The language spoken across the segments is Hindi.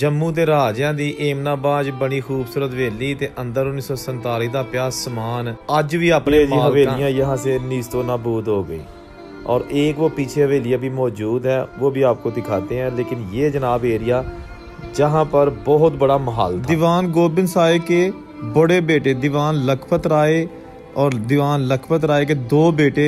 ਜੰਮੂ ਦੇ ਰਾਜਿਆਂ ਦੀ ਏਮਨਾਬਾਜ ਬਣੀ ਖੂਬਸੂਰਤ ਹਵੇਲੀ ਤੇ ਅੰਦਰ 1947 ਦਾ ਪਿਆ ਸਮਾਨ ਅੱਜ ਵੀ ਆਪਣੇ ਹਵੇਲੀਆਂ ਯਹਾਂ ਸੇ ਨੀਸਤੋ ਨਾਬੂਦ ਹੋ गई और एक वो पीछे हवेली अभी मौजूद है वो भी आपको दिखाते हैं लेकिन ये जनाब एरिया जहाँ पर बहुत बड़ा महाल दीवान गोबिंद साय के बड़े बेटे दीवान लखपत राय और दीवान लखपत राय के दो बेटे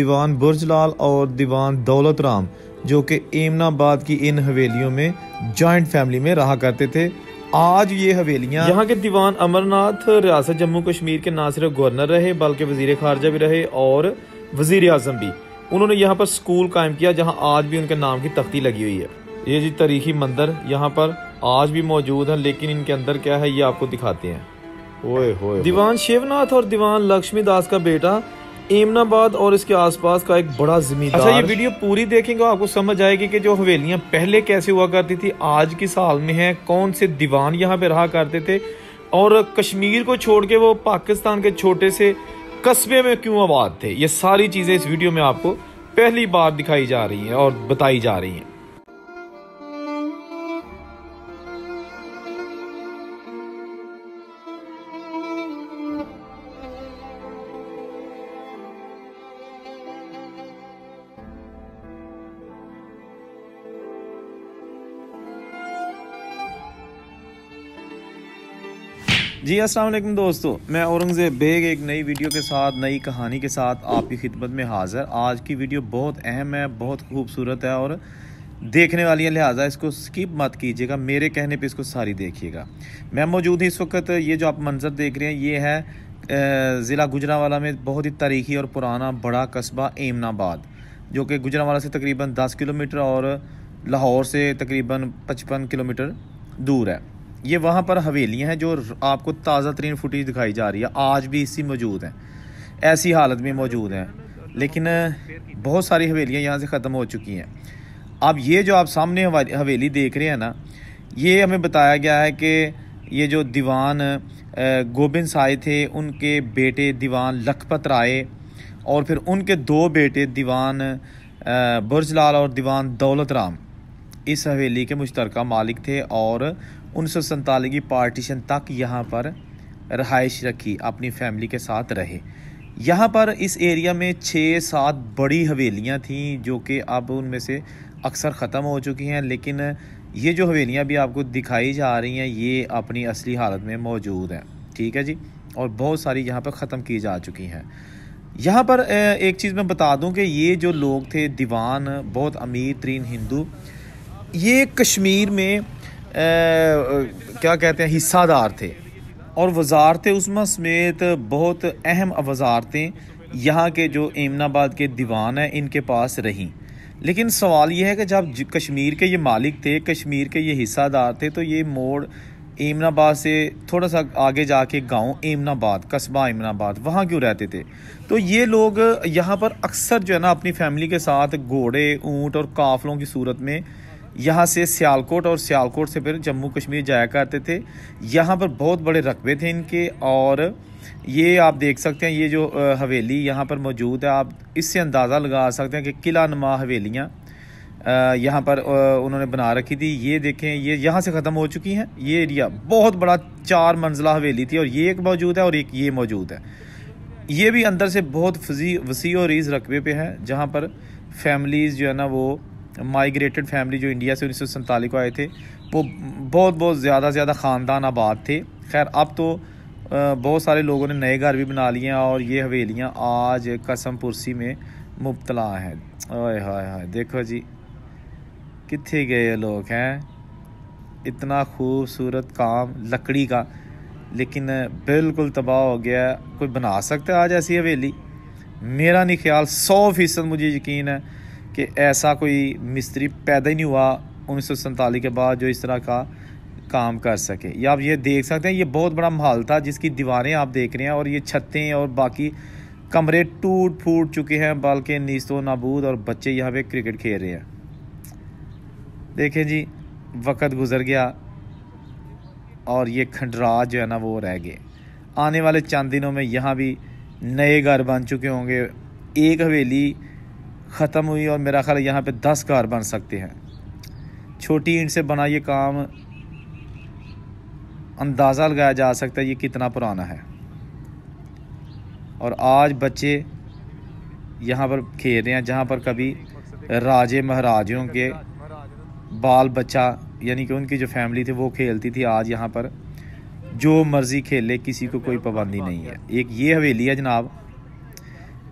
दीवान बुरजलाल और दीवान दौलत राम जो कि एमनाबाद की इन हवेलियों में जॉइंट फैमिली में रहा करते थे आज ये हवेलियां यहाँ के दीवान अमरनाथ रियासत जम्मू कश्मीर के ना सिर्फ गवर्नर रहे बल्कि वजीर खारजा भी रहे और वजीर आजम भी उन्होंने यहाँ पर स्कूल कायम किया जहाँ आज भी उनके नाम की तख्ती लगी हुई है ये जी तारीखी मंदिर यहाँ पर आज भी मौजूद है लेकिन इनके अंदर क्या है ये आपको दिखाते हैं ओए होए दीवान शिवनाथ और दीवान लक्ष्मी दास का बेटा एमनाबाद और इसके आसपास का एक बड़ा जमींदार अच्छा ये वीडियो पूरी देखेंगे आपको समझ आएगी कि जो हवेलियाँ पहले कैसे हुआ करती थी आज की साल में है कौन से दीवान यहाँ पे रहा करते थे और कश्मीर को छोड़ के वो पाकिस्तान के छोटे से कस्बे में क्यों आबाद थे ये सारी चीज़ें इस वीडियो में आपको पहली बार दिखाई जा रही है और बताई जा रही हैं जी अस्सलाम दोस्तों मैं औरंगज़ेब बेग एक नई वीडियो के साथ नई कहानी के साथ आपकी खिदमत में हाजिर आज की वीडियो बहुत अहम है बहुत खूबसूरत है और देखने वाली है लिहाजा इसको स्किप मत कीजिएगा मेरे कहने पे इसको सारी देखिएगा मैं मौजूद हूँ इस वक्त ये जो आप मंज़र देख रहे हैं ये है ज़िला गुजरावाला में बहुत ही तारीखी और पुराना बड़ा कस्बा एमनाबाद जो कि गुजरावाला से तकरीबन दस किलोमीटर और लाहौर से तकरीबन पचपन किलोमीटर दूर है ये वहाँ पर हवेलियाँ हैं जो आपको ताज़ा तरीन फुटेज दिखाई जा रही है आज भी इसी मौजूद हैं ऐसी हालत में मौजूद हैं लेकिन बहुत सारी हवेलियाँ यहाँ से ख़त्म हो चुकी हैं अब ये जो आप सामने हवेली देख रहे हैं ना ये हमें बताया गया है कि ये जो दीवान गोबिंद साय थे उनके बेटे दीवान लखपत राय और फिर उनके दो बेटे दीवान बुरजलाल और दीवान दौलत राम इस हवेली के मुश्तरका मालिक थे और उन्नीस की पार्टीशन तक यहाँ पर रहाइश रखी अपनी फैमिली के साथ रहे यहाँ पर इस एरिया में छः सात बड़ी हवेलियाँ थीं जो कि अब उनमें से अक्सर ख़त्म हो चुकी हैं लेकिन ये जो हवेलियाँ भी आपको दिखाई जा रही हैं ये अपनी असली हालत में मौजूद हैं ठीक है जी और बहुत सारी यहाँ पर ख़त्म की जा चुकी हैं यहाँ पर एक चीज़ मैं बता दूँ कि ये जो लोग थे दीवान बहुत अमीर तरीन हिंदू ये कश्मीर में क्या कहते हैं हिस्सादार थे और वजारत उस्मा समेत बहुत अहम वजारतें यहाँ के जो एमनाबाद के दीवान हैं इनके पास रहीं लेकिन सवाल यह है कि जब कश्मीर के ये मालिक थे कश्मीर के ये हिस्सादार थे तो ये मोड़ एमनाबाद से थोड़ा सा आगे जाके गांव एमनाबाद कस्बा एमनाबाद वहाँ क्यों रहते थे तो ये लोग यहाँ पर अक्सर जो है ना अपनी फैमिली के साथ घोड़े ऊँट और काफलों की सूरत में यहाँ से सियालकोट और सियालकोट से फिर जम्मू कश्मीर जाया करते थे यहाँ पर बहुत बड़े रकबे थे इनके और ये आप देख सकते हैं ये जो हवेली यहाँ पर मौजूद है आप इससे अंदाज़ा लगा सकते हैं कि किला नमा हवेलियाँ यहाँ पर उन्होंने बना रखी थी ये देखें ये यहाँ से ख़त्म हो चुकी हैं ये एरिया बहुत बड़ा चार मंजिला हवेली थी और ये एक मौजूद है और एक ये मौजूद है ये भी अंदर से बहुत फजी वसी और रीज़ रकबे पे है जहाँ पर फैमिलीज़ जो है ना वो माइग्रेटेड फैमिली जो इंडिया से उन्नीस सौ को आए थे वो बहुत बहुत ज़्यादा से ज़्यादा ख़ानदान आबाद थे खैर अब तो बहुत सारे लोगों ने नए घर भी बना लिए हैं और ये हवेलियाँ आज कसम पुरसी में मुबतला हैं ओए हाय हाय देखो जी कितने गए लोग हैं इतना खूबसूरत काम लकड़ी का लेकिन बिल्कुल तबाह हो गया कोई बना सकता है आज ऐसी हवेली मेरा नहीं ख्याल सौ फ़ीसद मुझे यकीन है कि ऐसा कोई मिस्त्री पैदा ही नहीं हुआ उन्नीस के बाद जो इस तरह का काम कर सके या आप ये देख सकते हैं ये बहुत बड़ा महल था जिसकी दीवारें आप देख रहे हैं और ये छतें और बाकी कमरे टूट फूट चुके हैं बल्कि नीस्तो नाबूद और बच्चे यहाँ पे क्रिकेट खेल रहे हैं देखें जी वक़्त गुज़र गया और ये खंडराज जो है ना वो रह गए आने वाले चंद दिनों में यहाँ भी नए घर बन चुके होंगे एक हवेली ख़त्म हुई और मेरा ख्याल यहाँ पे दस कार बन सकते हैं छोटी ईंट से बना ये काम अंदाज़ा लगाया जा सकता है ये कितना पुराना है और आज बच्चे यहाँ पर खेल रहे हैं जहाँ पर कभी राजे महाराजों के बाल बच्चा यानी कि उनकी जो फैमिली थी वो खेलती थी आज यहाँ पर जो मर्ज़ी खेले किसी को कोई पाबंदी नहीं है एक ये हवेली है जनाब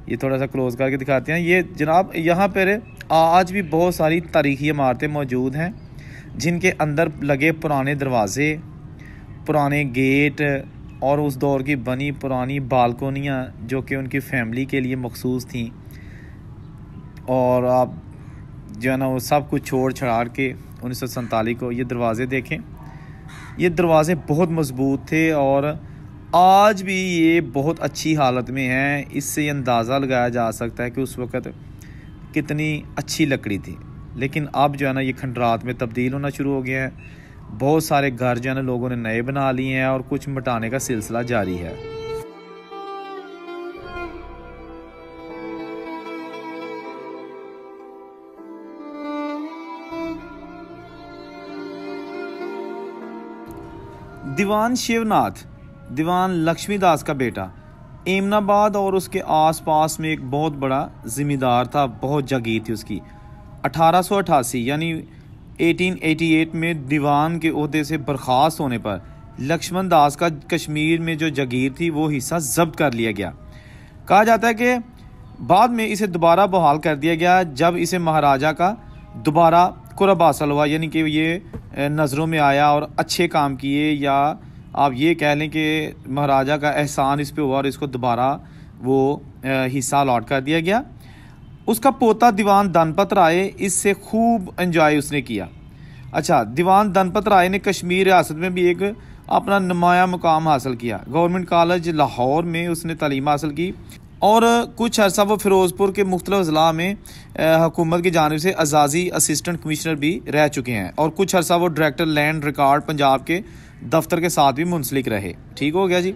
ये थोड़ा सा क्लोज़ करके दिखाते हैं ये जनाब यहाँ पर आज भी बहुत सारी तारीखी इमारतें मौजूद हैं जिनके अंदर लगे पुराने दरवाज़े पुराने गेट और उस दौर की बनी पुरानी बालकोनियाँ जो कि उनकी फैमिली के लिए मखसूस थी और आप जो है ना वो सब कुछ छोड़ छड़ाड़ के उन्नीस को ये दरवाज़े देखें ये दरवाज़े बहुत मज़बूत थे और आज भी ये बहुत अच्छी हालत में है इससे अंदाज़ा लगाया जा सकता है कि उस वक़्त कितनी अच्छी लकड़ी थी लेकिन अब जो है ना ये खंडरात में तब्दील होना शुरू हो गया है बहुत सारे घर जो है ना लोगों ने नए बना लिए हैं और कुछ मटाने का सिलसिला जारी है दीवान शिवनाथ दीवान लक्ष्मीदास का बेटा एमनाबाद और उसके आसपास में एक बहुत बड़ा ज़िम्मेदार था बहुत जगीर थी उसकी 1888 यानी 1888 में दीवान के अहदे से बर्खास्त होने पर लक्ष्मण दास का कश्मीर में जो जगीर थी वो हिस्सा जब्त कर लिया गया कहा जाता है कि बाद में इसे दोबारा बहाल कर दिया गया जब इसे महाराजा का दोबारा कुरब हासिल हुआ यानी कि ये नज़रों में आया और अच्छे काम किए या आप ये कह लें कि महाराजा का एहसान इस पर हुआ और इसको दोबारा वो हिस्सा अलॉट कर दिया गया उसका पोता दीवान दानपत राय इससे खूब इन्जॉय उसने किया अच्छा दीवान दानपत राय ने कश्मीर रियासत में भी एक अपना नुमाया मुकाम हासिल किया गवर्नमेंट कॉलेज लाहौर में उसने तलीम हासिल की और कुछ अर्सा वो फ़िरोज़पुर के मुख्तलिफ अजला में हुकूमत की जानब से अजाज़ी असिस्टेंट कमिश्नर भी रह चुके हैं और कुछ अर्सा वो डायरेक्टर लैंड रिकॉर्ड पंजाब के दफ्तर के साथ भी मुंसलिक रहे ठीक हो गया जी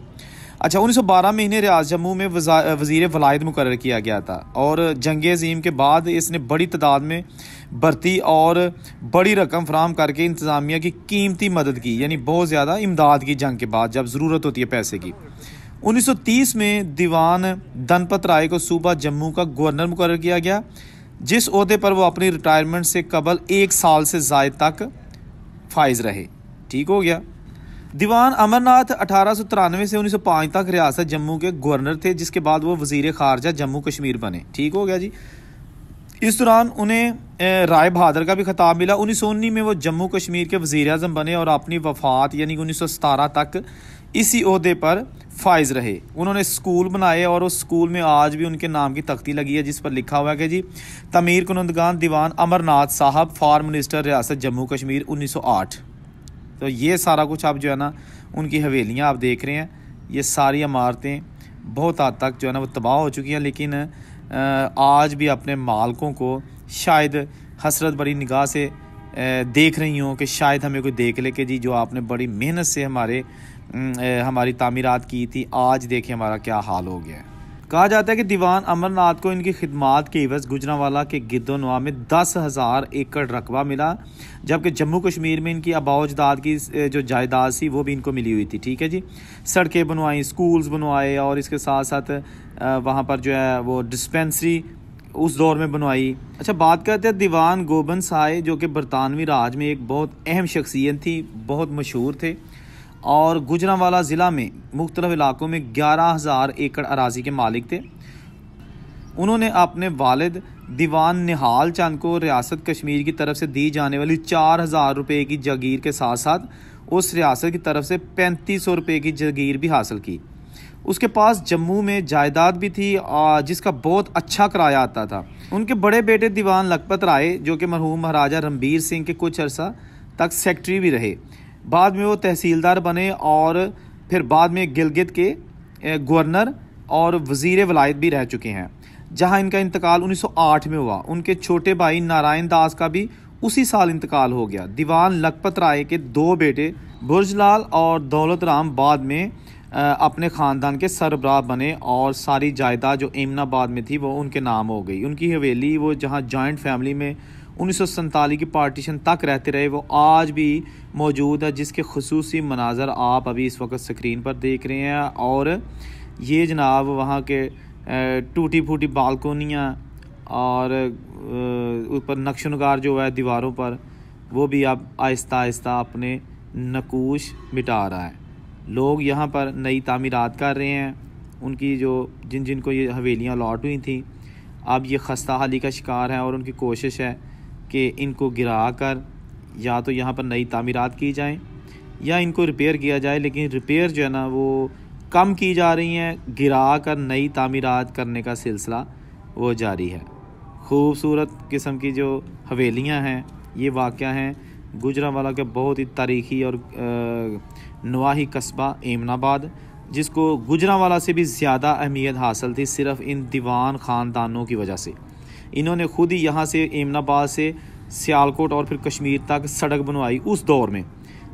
अच्छा 1912 में इन्हें रियाज जम्मू में वजीर वलायद मुकर किया गया था और जंग अजीम के बाद इसने बड़ी तादाद में भर्ती और बड़ी रकम फ्राहम करके इंतज़ामिया की कीमती मदद की यानी बहुत ज़्यादा इमदाद की जंग के बाद जब ज़रूरत होती है पैसे की 1930 में दीवान दनपत राय को सूबा जम्मू का गवर्नर मुकर किया गया जिस अहदे पर वो अपनी रिटायरमेंट से कबल एक साल से जायद तक फाइज रहे ठीक हो गया दीवान अमरनाथ अठारह सौ तिरानवे से उन्नीस सौ पाँच तक रियासत जम्मू के गवर्नर थे जिसके बाद वो वजीर खारजा जम्मू कश्मीर बने ठीक हो गया जी इस दौरान उन्हें राय बहादुर का भी खिताब मिला उन्नीस सौ में वो जम्मू कश्मीर के वजीर अजम बने और अपनी वफात यानी उन्नीस सौ सतारह तक इसी अहदे पर फाइज रहे उन्होंने स्कूल बनाए और उस स्कूल में आज भी उनके नाम की तख्ती लगी है जिस पर लिखा हुआ है कि जी तमीर कुनंदगान दीवान अमरनाथ साहब फॉर मिनिस्टर रियासत जम्मू कश्मीर 1908 तो ये सारा कुछ आप जो है ना उनकी हवेलियाँ आप देख रहे हैं ये सारी इमारतें बहुत हद तक जो है ना वो तबाह हो चुकी हैं लेकिन आज भी अपने मालकों को शायद हसरत बड़ी निगाह से देख रही हूँ कि शायद हमें कोई देख ले कि जी जो आपने बड़ी मेहनत से हमारे हमारी तामीरात की थी आज देखें हमारा क्या हाल हो गया है कहा जाता है कि दीवान अमरनाथ को इनकी खिदमत के इवज गुजरावाला के नवा में दस हज़ार एकड़ रकबा मिला जबकि जम्मू कश्मीर में इनकी आबाजदाद की जो जायदाद थी वो भी इनको मिली हुई थी ठीक है जी सड़कें बनवाई स्कूल्स बनवाए और इसके साथ साथ वहाँ पर जो है वो डिस्पेंसरी उस दौर में बनवाई अच्छा बात करते हैं दीवान गोबन साय जो कि बरतानवी राज में एक बहुत अहम शख्सियत थी बहुत मशहूर थे और गुजरावाला ज़िला में मुख्तलिफ इलाकों में ग्यारह हज़ार एकड़ अराजी के मालिक थे उन्होंने अपने वालद दीवान निहाल चंद को रियासत कश्मीर की तरफ से दी जाने वाली चार हज़ार रुपये की जगीर के साथ साथ उस रियासत की तरफ से पैंतीस सौ रुपये की जगीर भी हासिल की उसके पास जम्मू में जायदाद भी थी जिसका बहुत अच्छा किराया आता था उनके बड़े बेटे दीवान लखपत राय जो कि मरहूम महाराजा रणबीर सिंह के कुछ अरसा तक सेक्रेटरी भी रहे बाद में वो तहसीलदार बने और फिर बाद में गिलगित के गवर्नर और वजीर वलायत भी रह चुके हैं जहां इनका इंतकाल 1908 में हुआ उनके छोटे भाई नारायण दास का भी उसी साल इंतकाल हो गया दीवान लखपत राय के दो बेटे बुरजलाल और दौलत राम बाद में अपने ख़ानदान के सरबराह बने और सारी जायदाद जो एमनाबाद में थी वो उनके नाम हो गई उनकी हवेली वो जहाँ जॉइंट फैमिली में उन्नीस की पार्टीशन तक रहते रहे वो आज भी मौजूद है जिसके खसूस मनाजर आप अभी इस वक्त स्क्रीन पर देख रहे हैं और ये जनाब वहाँ के टूटी फूटी बालकोनियाँ और ऊपर नक्शनगार जो है दीवारों पर वो भी अब आहिस्ता आहिस्ता अपने नकूश मिटा रहा है लोग यहाँ पर नई तमीरत कर रहे हैं उनकी जो जिन जिन को ये हवेलियाँ लौट हुई थी अब ये खस्ता हाली का शिकार है और उनकी कोशिश है कि इनको गिरा कर या तो यहाँ पर नई तमीरत की जाएँ या इनको रिपेयर किया जाए लेकिन रिपेयर जो है ना वो कम की जा रही हैं गिरा कर नई तमीरत करने का सिलसिला वो जारी है खूबसूरत किस्म की जो हवेलियाँ हैं ये वाक़ हैं गुजरा वाला के बहुत ही तारीखी और नवाही कस्बा एमनाबाद जिसको वाला से भी ज़्यादा अहमियत हासिल थी सिर्फ़ इन दीवान ख़ानदानों की वजह से इन्होंने खुद ही यहाँ से एमनाबाद से सियालकोट और फिर कश्मीर तक सड़क बनवाई उस दौर में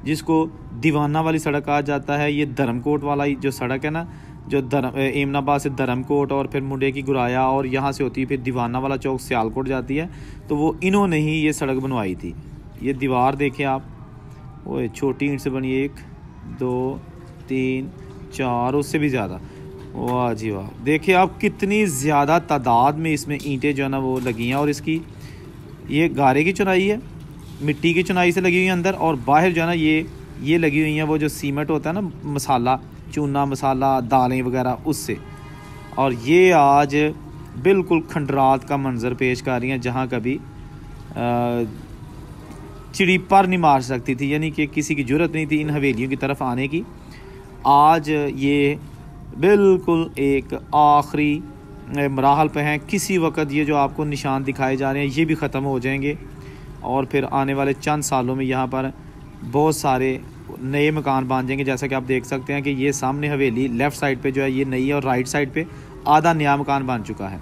जिसको दीवाना वाली सड़क कहा जाता है ये धर्मकोट वाला जो सड़क है ना जो धर्म एमनाबाद से धर्मकोट और फिर मुंडे की गुराया और यहाँ से होती है फिर दीवाना वाला चौक सियालकोट जाती है तो वो इन्होंने ही ये सड़क बनवाई थी ये दीवार देखें आप वो छोटी ईंट से बनी एक दो तीन चार उससे भी ज़्यादा वाह जी वाह देखिए आप कितनी ज़्यादा तादाद में इसमें ईंटें जो है ना वो लगी हैं और इसकी ये गारे की चुनाई है मिट्टी की चुनाई से लगी हुई है अंदर और बाहर जो है ना ये ये लगी हुई हैं वो जो सीमेंट होता है ना मसाला चूना मसाला दालें वगैरह उससे और ये आज बिल्कुल खंडरात का मंज़र पेश कर रही हैं जहाँ कभी चिड़ी पर नहीं मार सकती थी यानी कि किसी की जरूरत नहीं थी इन हवेलियों की तरफ आने की आज ये बिल्कुल एक आखिरी मराहल पे हैं किसी वक्त ये जो आपको निशान दिखाए जा रहे हैं ये भी ख़त्म हो जाएंगे और फिर आने वाले चंद सालों में यहाँ पर बहुत सारे नए मकान बन जाएंगे जैसा कि आप देख सकते हैं कि ये सामने हवेली लेफ़्ट साइड पे जो है ये नई है और राइट साइड पे आधा नया मकान बन चुका है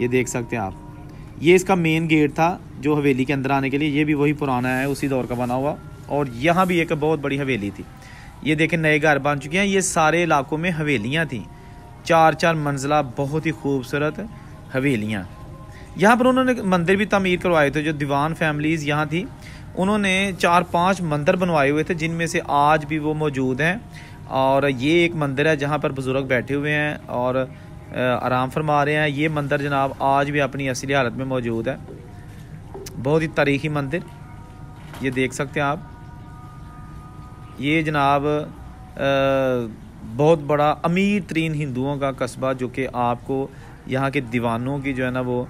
ये देख सकते हैं आप ये इसका मेन गेट था जो हवेली के अंदर आने के लिए ये भी वही पुराना है उसी दौर का बना हुआ और यहाँ भी एक बहुत बड़ी हवेली थी ये देखें नए घर बन चुके हैं ये सारे इलाकों में हवेलियाँ थी चार चार मंजिला बहुत ही खूबसूरत हवेलियाँ यहाँ पर उन्होंने मंदिर भी तमीर करवाए थे जो दीवान फैमिलीज़ यहाँ थी उन्होंने चार पांच मंदिर बनवाए हुए थे जिनमें से आज भी वो मौजूद हैं और ये एक मंदिर है जहाँ पर बुज़ुर्ग बैठे हुए हैं और आराम फरमा रहे हैं ये मंदिर जनाब आज भी अपनी असली हालत में मौजूद है बहुत ही तारीखी मंदिर ये देख सकते हैं आप ये जनाब बहुत बड़ा अमीर तरीन हिंदुओं का कस्बा जो कि आपको यहाँ के दीवानों की जो है ना वो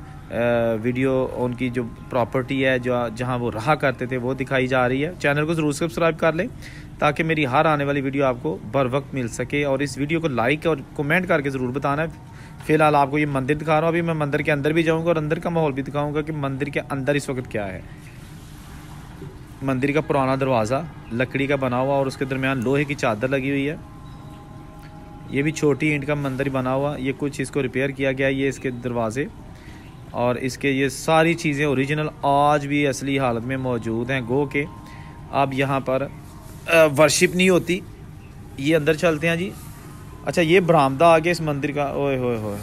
वीडियो उनकी जो प्रॉपर्टी है जो जहाँ वो रहा करते थे वो दिखाई जा रही है चैनल को ज़रूर सब्सक्राइब कर लें ताकि मेरी हर आने वाली वीडियो आपको बर वक्त मिल सके और इस वीडियो को लाइक और कमेंट करके ज़रूर बताना है फ़िलहाल आपको ये मंदिर दिखा रहा हूँ अभी मैं मंदिर के अंदर भी जाऊँगा और अंदर का माहौल भी दिखाऊँगा कि मंदिर के अंदर इस वक्त क्या है मंदिर का पुराना दरवाज़ा लकड़ी का बना हुआ और उसके दरमियान लोहे की चादर लगी हुई है ये भी छोटी ईंट का मंदिर बना हुआ ये कुछ इसको रिपेयर किया गया ये इसके दरवाज़े और इसके ये सारी चीज़ें ओरिजिनल आज भी असली हालत में मौजूद हैं गो के अब यहाँ पर वर्शिप नहीं होती ये अंदर चलते हैं जी अच्छा ये बरामदा आ गया इस मंदिर का ओए होए होए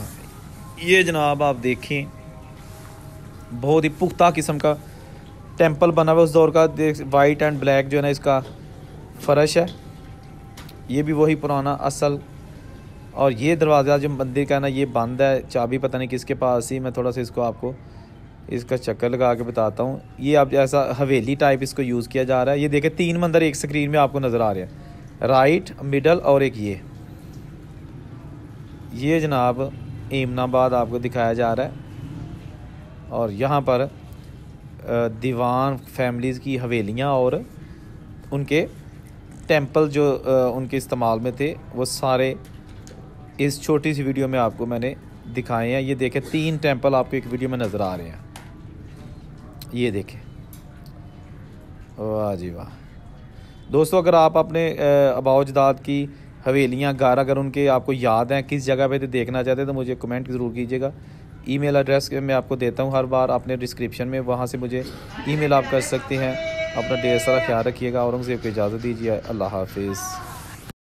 ये जनाब आप देखें बहुत ही पुख्ता किस्म का टेम्पल बना हुआ उस दौर का वाइट एंड ब्लैक जो है ना इसका फ़र्श है ये भी वही पुराना असल और ये दरवाज़ा जो मंदिर का ना ये बंद है चाबी पता नहीं किसके पास ही मैं थोड़ा सा इसको आपको इसका चक्कर लगा के बताता हूँ ये आप ऐसा हवेली टाइप इसको यूज़ किया जा रहा है ये देखें तीन मंदिर एक स्क्रीन में आपको नज़र आ रहे हैं राइट मिडल और एक ये ये जनाब इमनाबाद आपको दिखाया जा रहा है और यहाँ पर दीवान फैमिलीज़ की हवेलियाँ और उनके टेंपल जो उनके इस्तेमाल में थे वो सारे इस छोटी सी वीडियो में आपको मैंने दिखाए हैं ये देखें तीन टेंपल आपको एक वीडियो में नज़र आ रहे हैं ये देखें वाह जी वाह दोस्तों अगर आप अपने अबाउजदाद की हवेलियाँ गार अगर उनके आपको याद हैं किस जगह पे थे देखना चाहते हैं तो मुझे कमेंट ज़रूर कीजिएगा ईमेल एड्रेस मैं आपको देता हूँ हर बार अपने डिस्क्रिप्शन में वहाँ से मुझे ईमेल आप कर सकते हैं अपना ढेर सारा ख्याल रखिएगा औरंगज़ेब को इजाज़त दीजिए अल्लाह हाफिज़